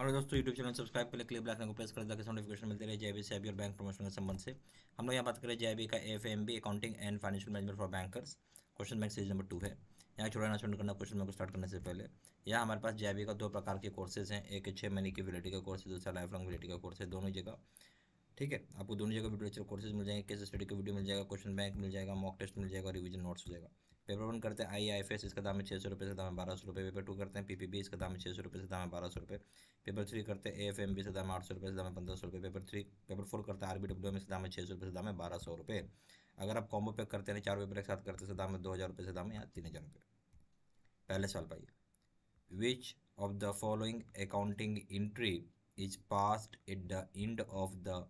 हमारे दोस्तों YouTube channel subscribe कर क्लिक लाइकन को प्रेस कर ताकि नोटिफिकेशन मिलते रहे जेबी से और बैंक प्रमोशन के संबंध से हम लोग यहाँ बात करें जेबी का F M B accounting and financial management for bankers question bank series number two है यहाँ छोड़ना छोड़ करना क्वेश्चन बैंक स्टार्ट करने से पहले यहाँ हमारे पास जेबी का दो प्रकार के कोर्सेज हैं एक छः महीने की वैलिटी का कोर्स है दूसरा लाइफ लॉन्ग वैलिटी का कोर्स है दोनों जगह ठीक है आपको दोनों जगह वीडियो कोर्सेज मिल जाएंगे किस स्टडी का वीडियो मिल जाएगा क्वेश्चन बैंक मिल जाएगा मॉक टेस्ट मिल जाएगा रिविजन नोट्स हो जाएगा पेपर वन करते हैं आई आई एफ एस इसका दाम है छः सौ रुपये से दाम है बारह सौ रुपये पेपर टू करते हैं पी पी बी इसका दाम है छः सौ रुपये से दाम है बारह सौ रुपये पेपर थ्री करते हैं ए एफ एम बी दाम आठ सौ रुपये से दाम है पंद्रह सौ रुपये पेपर थ्री पेपर फोर करते हैं आर बी डब्ल्यू एम इसका दाम है छः सौ रुपये से दाम है बारह सौ रुपये अगर आप कॉम्बो पैक करते हैं चार पेपर एक साथ करते हैं दाम है दो हज़ार रुपये से दाम है या तीन हज़ार रुपये पहले साल पाइए which of the following accounting entry is passed at the end of the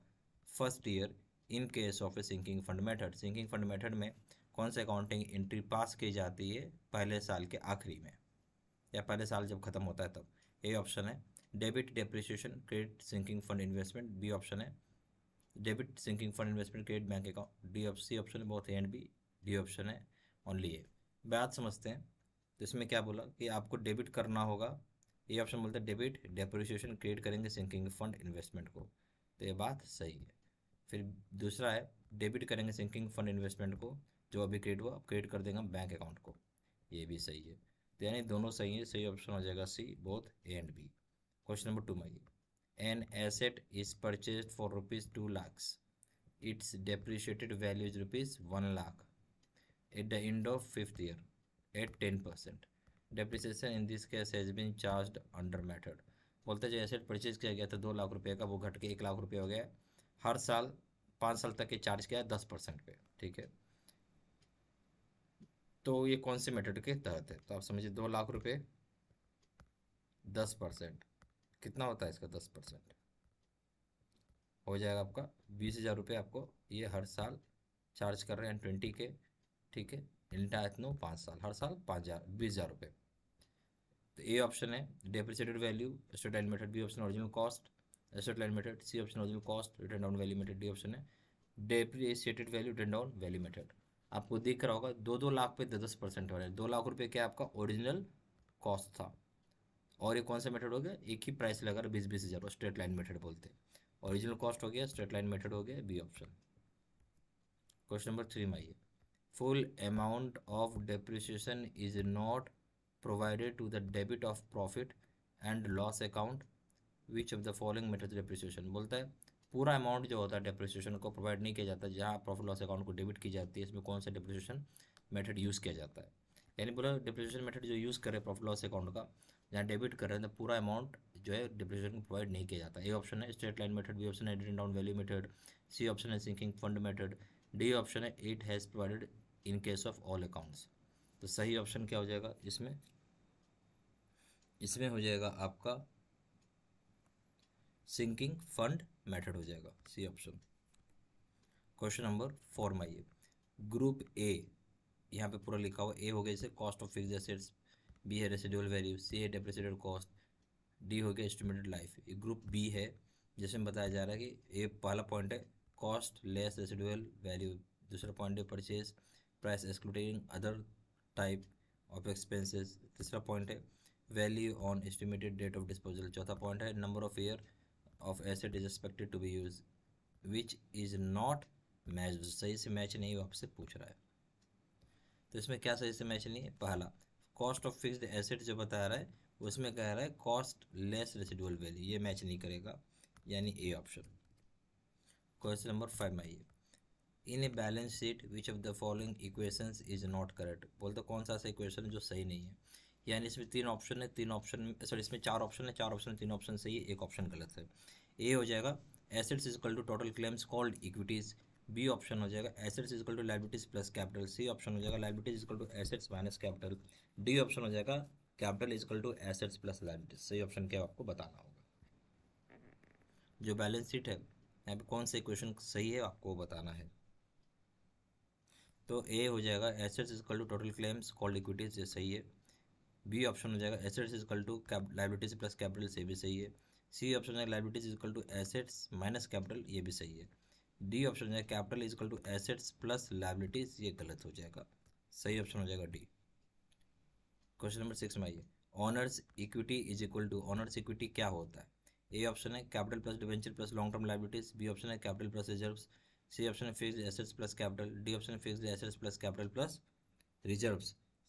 first year in case of a sinking fund method sinking fund method में कौन से अकाउंटिंग एंट्री पास की जाती है पहले साल के आखिरी में या पहले साल जब खत्म होता है तब ए ऑप्शन है debit depreciation credit sinking fund investment B option है debit sinking fund investment credit bank account D C option है बहुत A and B D option है ओनली ए बात समझते हैं तो इसमें क्या बोला कि आपको डेबिट करना होगा ये ऑप्शन बोलते हैं डेबिट डेप्रिसिएशन क्रिएट करेंगे सिंकिंग फंड इन्वेस्टमेंट को तो ये बात सही है फिर दूसरा है डेबिट करेंगे सिंकिंग फंड इन्वेस्टमेंट को जो अभी क्रिएट हुआ क्रिएट कर देंगे हम बैंक अकाउंट को ये भी सही है तो यानी दोनों सही है सही ऑप्शन हो जाएगा C both A and B question number two में an asset is purchase for rupees two lakh its depreciated value is rupees one lakh the end of fifth year at ten percent Depreciation in this case has been charge under method बोलते जो asset purchase किया गया था दो लाख रुपए का वो घट के एक लाख रुपए हो गया हर साल पाँच साल तक के चार्ज किया है दस परसेंट पे ठीक है तो ये कौन से मेथड के तहत है तो आप समझिए दो लाख रुपये दस परसेंट कितना होता है इसका दस परसेंट हो जाएगा आपका बीस हज़ार रुपये आपको ये हर साल चार्ज कर रहे हैं ट्वेंटी के ठीक है इंटा इतनो पाँच साल हर साल पाँच हज़ार बीस हज़ार रुपये तो ए ऑप्शन है depreciated value straight line method B option original cost straight line method C option original cost written down value method D option है depreciated value written down value method आपको दिख रहा होगा दो दो लाख पे दस दस परसेंट हो दो लाख रुपये क्या आपका ओरिजिनल कॉस्ट था और ये कौन सा मेथड हो गया एक ही प्राइस लगा रहा बीस बीस हज़ार स्ट्रेट लाइन मेथड बोलते हैं ओरिजिनल कॉस्ट हो गया स्ट्रेट लाइन मेथड हो गया B option question number three में आइए full amount of depreciation is not provided to the debit of profit and loss account which of the following method depreciation बोलता है पूरा amount जो होता है डिप्रिसिएशन को प्रोवाइड नहीं किया जाता जहाँ प्रॉफिट लॉस अकाउंट को डेबिट की जाती है इसमें कौन सा डिप्रिसिएशन मेथड यूज़ किया जाता है यानी पूरा डिप्रिसिएशन मेथड जो यूज़ करें प्रॉफिट लॉस अकाउंट का जहाँ डेबिट कर रहे हैं तो पूरा अमाउंट जो है डिप्रिसिएशन को प्रोवाइड नहीं किया जाता ए ऑप्शन है straight line method B option है written down value method C option है sinking fund method D option है it has provided in case of all accounts तो सही ऑप्शन क्या हो जाएगा इसमें इसमें हो जाएगा आपका सिंकिंग फंड मेथड हो जाएगा C option question number four में आइए ग्रुप ए यहाँ पे पूरा लिखा हुआ ए हो गया जैसे cost of fix assets B है रेसिडुअल वैल्यू सी है डेप्रेसिडल कॉस्ट डी हो गया एस्टिमेटेड लाइफ ये ग्रुप बी है जैसे में बताया जा रहा है कि ए पहला पॉइंट है कॉस्ट लेस रेसिडुअल वैल्यू दूसरा पॉइंट है purchase price excluding other type of expenses तीसरा पॉइंट है value on estimated date of disposal चौथा पॉइंट है number of year of asset is expected to be use which is not match सही से match नहीं आपसे पूछ रहा है तो इसमें क्या सही से मैच नहीं है पहला कॉस्ट ऑफ फिक्स्ड एसेट जो बता रहा है उसमें कह रहा है कॉस्ट लेस रेसिडुअल वैल्यू ये मैच नहीं करेगा यानी A option question number five में आइए in a balance sheet which of the following equations is not correct बोलते कौन सा ऐसा इक्वेशन जो सही नहीं है यानी इसमें तीन ऑप्शन है तीन ऑप्शन सॉरी इसमें चार ऑप्शन है चार ऑप्शन तीन ऑप्शन सही एक ऑप्शन गलत है ए हो जाएगा assets equal to total claims called equities B option हो जाएगा assets equal to liabilities plus capital C option हो जाएगा liabilities equal to assets minus capital D option हो जाएगा capital equal to assets plus liabilities सही option क्या आपको बताना होगा जो बैलेंस शीट है यहाँ पे कौन सा इक्वेशन सही है आपको बताना है तो ए हो जाएगा assets equal to total claims called equities ये सही है बी ऑप्शन हो जाएगा assets equal to liabilities plus capital ये भी सही है सी ऑप्शन हो liabilities equal to assets minus capital ये भी सही है डी ऑप्शन हो जाएगा capital equal to assets plus liabilities ये गलत हो जाएगा सही ऑप्शन हो जाएगा डी क्वेश्चन नंबर सिक्स में आइए owners equity is equal to owners equity क्या होता है ए ऑप्शन है capital plus debenture plus long term liabilities B option है capital plus reserve C option है fix assets plus capital D option है fix assets plus capital plus reserve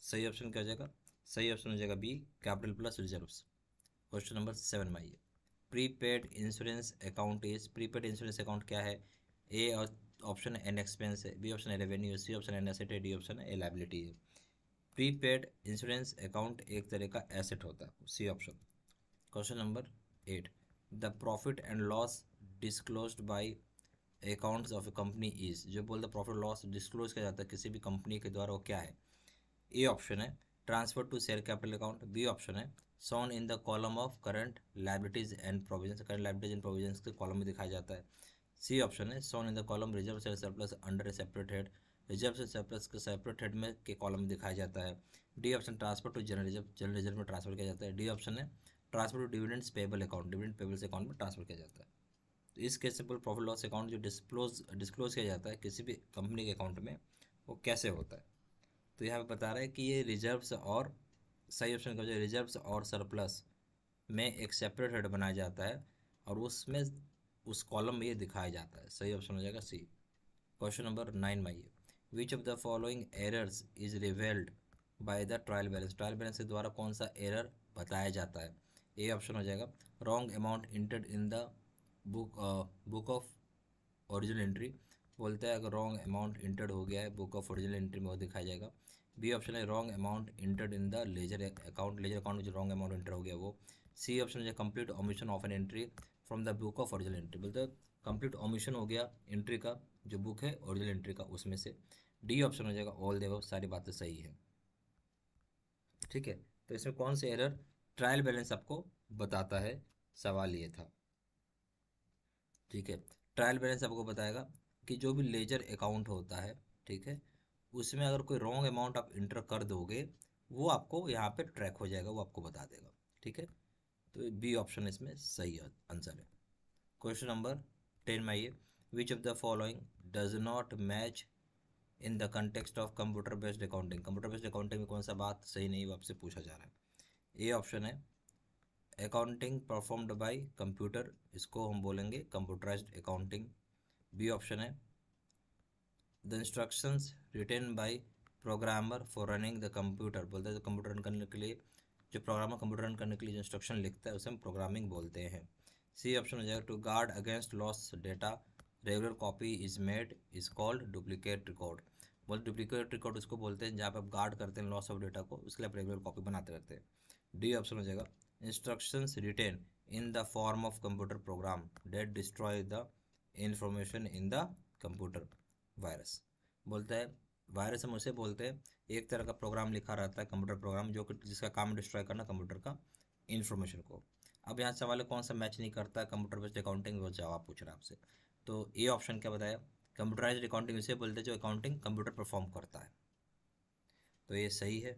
सही option क्या हो जाएगा सही ऑप्शन हो जाएगा B capital plus reserve question number seven में आइए prepaid insurance account is prepaid insurance account क्या है ए ऑप्शन एन एक्सपेंस है B option a revenue C option an asset है डी ऑप्शन ए लाइबिलिटी है prepaid insurance account एक तरह का एसेट होता है C option question number eight the profit and loss disclose by account of a company is जो बोलते profit loss disclose किया जाता है किसी भी कंपनी के द्वारा वो क्या है ए ऑप्शन है transfer to share capital account B option है shown in the column of current liabilities and provision current liabilities and provision के कॉलम में दिखाया जाता है सी ऑप्शन है shown in the column reserve and surplus under a separate head reserve सेल surplus के separate head में के कॉलम में दिखाया जाता है D option transfer to general reserve general reserve में ट्रांसफर किया जाता है डी ऑप्शन है transfer to dividends payable account dividend payable account में ट्रांसफर किया जाता है तो इस केस में प्रॉफिट लॉस अकाउंट जो डिस्क्लोज डिस्क्लोज किया जाता है किसी भी कंपनी के अकाउंट में वो कैसे होता है तो यहाँ पे बता रहा है कि ये रिजर्व्स और सही ऑप्शन का जो रिजर्व्स और सरप्लस में एक सेपरेट हेड बनाया जाता है और उसमें उस कॉलम में ये दिखाया जाता है सही ऑप्शन हो जाएगा सी क्वेश्चन नंबर नाइन में ये which of the following errors is revealed by the trial balance trial balance के द्वारा कौन सा एरर बताया जाता है ए ऑप्शन हो जाएगा wrong amount entered in the book book of original entry बोलते हैं अगर रॉन्ग अमाउंट इंटर्ड हो गया है बुक ऑफ ओरिजिनल एंट्री में वो दिखाया जाएगा बी ऑप्शन है wrong amount entered in the ledger account ledger account में जो रॉन्ग अमाउंट इंटर हो गया वो सी ऑप्शन है complete omission of an entry from the book of original entry बोलते कंप्लीट ऑमिशन हो गया एंट्री का जो बुक है ओरिजिनल एंट्री का उसमें से डी ऑप्शन हो जाएगा ऑल देव सारी बातें सही है ठीक है तो इसमें कौन से एरर ट्रायल बैलेंस आपको बताता है सवाल ये था ठीक है ट्रायल बैलेंस आपको बताएगा कि जो भी लेजर अकाउंट होता है ठीक है उसमें अगर कोई रॉन्ग अमाउंट आप इंटर कर दोगे वो आपको यहाँ पे ट्रैक हो जाएगा वो आपको बता देगा ठीक है तो बी ऑप्शन इसमें सही आंसर है क्वेश्चन नंबर टेन में आइए which of the following does not match in the context of computer based accounting computer based accounting में कौन सा बात सही नहीं वो आपसे पूछा जा रहा है ए ऑप्शन है अकाउंटिंग परफॉर्म्ड बाय कंप्यूटर इसको हम बोलेंगे कंप्यूटराइज्ड अकाउंटिंग बी ऑप्शन है the instructions written by programmer for running the computer बोलते हैं तो कंप्यूटर रन करने के लिए जो प्रोग्रामर कंप्यूटर रन करने के लिए जो इंस्ट्रक्शन लिखता है उसे हम प्रोग्रामिंग बोलते हैं सी ऑप्शन हो जाएगा to guard against loss data regular copy is made is called duplicate record बोलते डुप्लीकेट रिकॉर्ड उसको बोलते हैं जहाँ पर आप गार्ड करते हैं लॉस ऑफ डेटा को उसके लिए आप रेगुलर कॉपी बनाते रहते हैं डी ऑप्शन हो जाएगा instruction written in the form of computer program that destroy the information in the computer virus बोलता है वायरस हम उसे बोलते हैं एक तरह का प्रोग्राम लिखा रहता है कंप्यूटर प्रोग्राम जो कि जिसका काम डिस्ट्रॉय करना कंप्यूटर का इन्फॉर्मेशन को अब यहाँ सवाल है कौन सा मैच नहीं करता कंप्यूटर बेस्ड अकाउंटिंग वो जवाब पूछ रहा है आपसे तो ए ऑप्शन क्या बताया कंप्यूटराइज अकाउंटिंग उसे बोलते हैं जो अकाउंटिंग कंप्यूटर परफॉर्म करता है तो ये सही है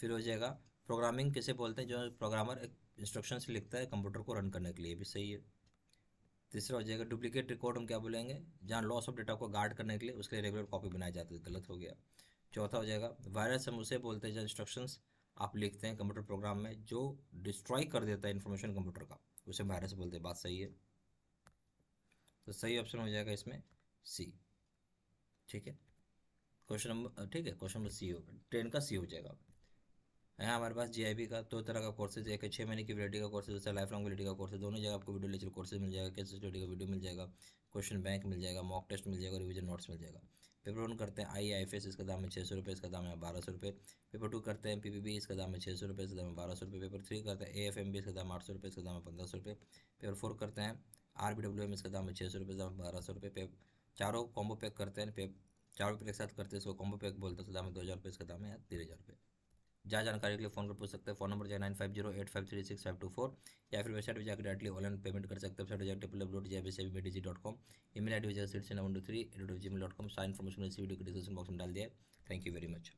फिर हो जाएगा प्रोग्रामिंग किसे बोलते हैं जो प्रोग्रामर इंस्ट्रक्शन लिखता है कंप्यूटर को रन करने के लिए भी सही है तीसरा हो जाएगा डुप्लीकेट रिकॉर्ड हम क्या बोलेंगे जहाँ लॉस ऑफ डेटा को गार्ड करने के लिए उसके लिए रेगुलर कॉपी बनाई जाती है गलत हो गया चौथा हो जाएगा वायरस हम उसे बोलते हैं जो इंस्ट्रक्शंस आप लिखते हैं कंप्यूटर प्रोग्राम में जो डिस्ट्रॉय कर देता है इन्फॉर्मेशन कंप्यूटर का उसे वायरस बोलते हैं बात सही है तो सही ऑप्शन हो जाएगा इसमें सी ठीक है क्वेश्चन नंबर ठीक है क्वेश्चन नंबर सी हो ट्रेन का सी हो जाएगा यहाँ हमारे पास बी का दो तरह का कोर्सेज एक है छः महीने की वैलिटी का कोर्सेज दूसरा लाइफ लॉन्ग वैलिडिटी का है दोनों जगह आपको वीडियो लेक्चर कोर्सेज मिल जाएगा केस स्टडी का वीडियो मिल जाएगा क्वेश्चन बैंक मिल जाएगा मॉक टेस्ट मिल जाएगा रिवीजन नोट्स मिल जाएगा पेपर वन करते हैं आई आई इसका दाम है छः सौ रुपये इसका दाम है बारह सौ रुपये पेपर टू करते हैं बी इसका दाम है छः सौ रुपये इसका दाम है बारह सौ रुपये पेपर थ्री करते हैं ए एफ एम बी इसका दाम आठ सौ रुपये इसका दाम है पंद्रह सौ रुपये पेपर फोर करते हैं आर बी डब्ल्यू एम इसका दाम है छः सौ रुपये दाम बारह सौ रुपये चारों कॉम्बो पैक करते हैं पे चारों पैक साथ करते हैं इसको कॉम्बो पैक बोलते हैं दाम है दो हज़ार रुपये इसका दाम है तीन हज़ार रुपये जहाँ जानकारी के लिए फ़ोन कर पूछ सकते हैं फोन नंबर जो है nine five zero eight five three six five two four या फिर वेबसाइट पर जाकर डायरेक्टली ऑनलाइन पेमेंट कर सकते हैं website W dot J B B D G dot com email I D seven two three eight gmail dot com सारी information इस वीडियो के डिस्क्रिप्शन बॉक्स में डाल दिया थैंक यू वेरी मच